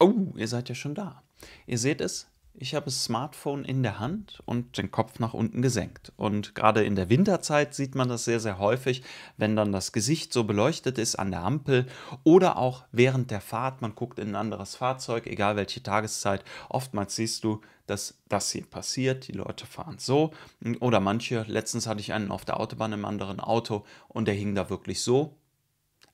Oh, ihr seid ja schon da. Ihr seht es, ich habe das Smartphone in der Hand und den Kopf nach unten gesenkt. Und gerade in der Winterzeit sieht man das sehr, sehr häufig, wenn dann das Gesicht so beleuchtet ist an der Ampel oder auch während der Fahrt. Man guckt in ein anderes Fahrzeug, egal welche Tageszeit. Oftmals siehst du, dass das hier passiert. Die Leute fahren so. Oder manche, letztens hatte ich einen auf der Autobahn im anderen Auto und der hing da wirklich so.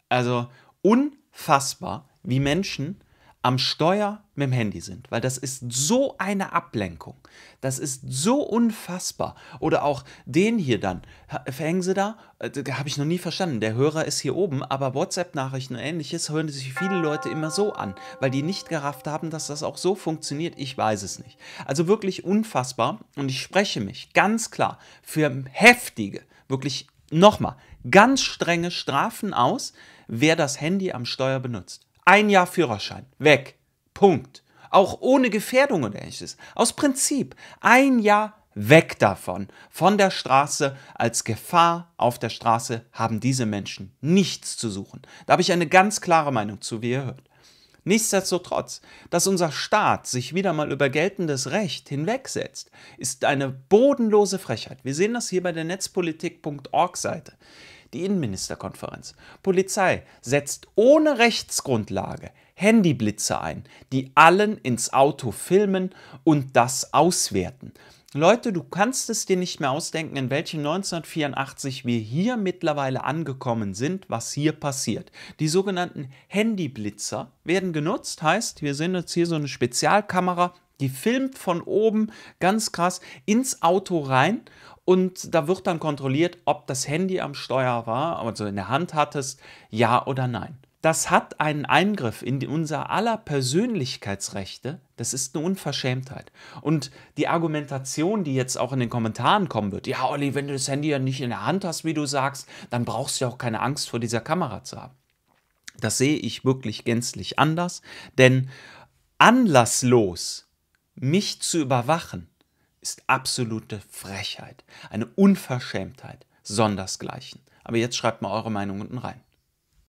Also unfassbar, wie Menschen am Steuer mit dem Handy sind, weil das ist so eine Ablenkung. Das ist so unfassbar. Oder auch den hier dann. Verhängen Sie da? Äh, Habe ich noch nie verstanden. Der Hörer ist hier oben, aber WhatsApp-Nachrichten und ähnliches hören sich viele Leute immer so an, weil die nicht gerafft haben, dass das auch so funktioniert. Ich weiß es nicht. Also wirklich unfassbar und ich spreche mich ganz klar für heftige, wirklich nochmal, ganz strenge Strafen aus, wer das Handy am Steuer benutzt. Ein Jahr Führerschein. Weg. Punkt. Auch ohne Gefährdung oder ähnliches. Aus Prinzip. Ein Jahr weg davon. Von der Straße als Gefahr auf der Straße haben diese Menschen nichts zu suchen. Da habe ich eine ganz klare Meinung zu, wie ihr hört. Nichtsdestotrotz, dass unser Staat sich wieder mal über geltendes Recht hinwegsetzt, ist eine bodenlose Frechheit. Wir sehen das hier bei der Netzpolitik.org-Seite die Innenministerkonferenz. Polizei setzt ohne Rechtsgrundlage Handyblitze ein, die allen ins Auto filmen und das auswerten. Leute, du kannst es dir nicht mehr ausdenken, in welchem 1984 wir hier mittlerweile angekommen sind, was hier passiert. Die sogenannten Handyblitzer werden genutzt, heißt, wir sehen jetzt hier so eine Spezialkamera, die filmt von oben ganz krass ins Auto rein und da wird dann kontrolliert, ob das Handy am Steuer war, also in der Hand hattest, ja oder nein. Das hat einen Eingriff in unser aller Persönlichkeitsrechte. Das ist eine Unverschämtheit. Und die Argumentation, die jetzt auch in den Kommentaren kommen wird, ja, Olli, wenn du das Handy ja nicht in der Hand hast, wie du sagst, dann brauchst du ja auch keine Angst vor dieser Kamera zu haben. Das sehe ich wirklich gänzlich anders, denn anlasslos mich zu überwachen, ist absolute Frechheit, eine Unverschämtheit, sondersgleichen. Aber jetzt schreibt mal eure Meinung unten rein.